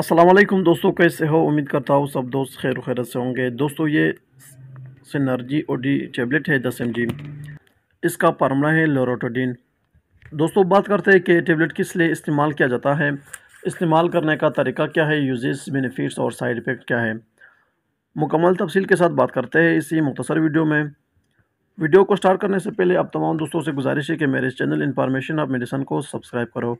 असलम दोस्तों कैसे हो उम्मीद करता हूँ सब दोस्त खैर खैर से होंगे दोस्तों ये सिनर्जी ओडी टेबलेट है दस एम जी इसका फार्मूला है लोरोटोडिन दोस्तों बात करते हैं कि टेबलेट किस लिए इस्तेमाल किया जाता है इस्तेमाल करने का तरीका क्या है यूजेस बेनिफिट्स और साइड इफ़ेक्ट क्या है मुकम्मल तफसील के साथ बात करते हैं इसी मुख्तर वीडियो में वीडियो को स्टार्ट करने से पहले आप तमाम दोस्तों से गुजारिश है कि मेरे चैनल इन्फॉर्मेशन ऑफ मेडिसन को सब्सक्राइब करो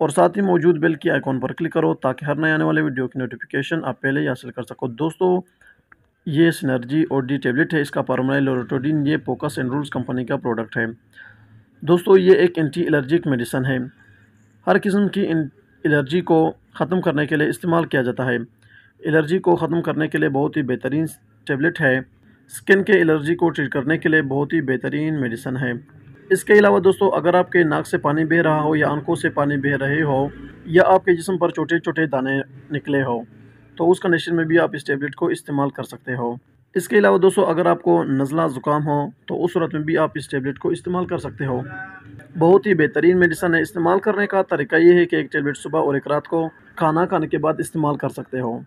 और साथ ही मौजूद बेल के आइकॉन पर क्लिक करो ताकि हर नए आने वाले वीडियो की नोटिफिकेशन आप पहले ही हासिल कर सको दोस्तों ये सनर्जी और डी टेबलेट है इसका परमानेंट लोरेटोडिन ये पोकस एंड रूल्स कंपनी का प्रोडक्ट है दोस्तों ये एक एंटी एलर्जिक मेडिसन है हर किस्म की एलर्जी को ख़त्म करने के लिए इस्तेमाल किया जाता है एलर्जी को ख़त्म करने के लिए बहुत ही बेहतरीन टेबलेट है स्किन के एलर्जी को ट्रीट करने के लिए बहुत ही बेहतरीन मेडिसन है इसके अलावा दोस्तों अगर आपके नाक से पानी बह रहा हो या आंखों से पानी बह रहे हो या आपके जिसम पर छोटे छोटे दाने निकले हो तो उस कंडीशन में भी आप इस टेबलेट को इस्तेमाल कर सकते हो इसके अलावा दोस्तों अगर आपको नज़ला ज़ुकाम हो तो उस सूरत में भी आप इस टेबलेट को इस्तेमाल कर सकते हो बहुत ही बेहतरीन मेडिसन है इस्तेमाल करने का तरीका ये है कि एक टेबलेट सुबह और एक रात को खाना खाने के बाद इस्तेमाल कर सकते हो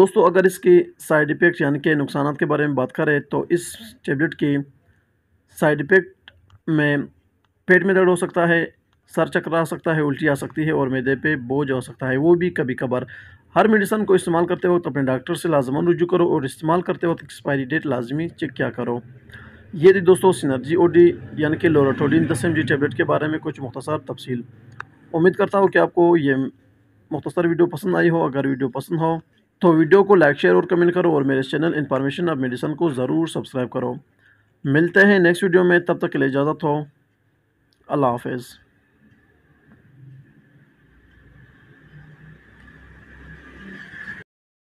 दोस्तों अगर इसकी साइड इफ़ेक्ट यानी कि नुकसान के बारे में बात करें तो इस टेबलेट की साइड इफ़ेक्ट में पेट में दर्द हो सकता है सर चक्कर आ सकता है उल्टी आ सकती है और मैदे पे बोझ हो सकता है वो भी कभी कभार हर मेडिसन को इस्तेमाल करते वक्त अपने डॉक्टर से लाजमन रुजू करो और इस्तेमाल करते वक्त एक्सपायरी डेट लाजमी चेक क्या करो ये थी दोस्तों सिनर्जी ओडी यानी कि लोराटोडिन दस एम जी टेबलेट के बारे में कुछ मुख्तार तफसील उम्मीद करता हूँ कि आपको ये मुख्तर वीडियो पसंद आई हो अगर वीडियो पसंद हो तो वीडियो को लाइक शेयर और कमेंट करो और मेरे चैनल इन्फॉर्मेशन ऑफ मेडिसन को ज़रूर सब्सक्राइब करो मिलते हैं नेक्स्ट वीडियो में तब तक के लिए इजाज़त हो अल्लाह हाफिज़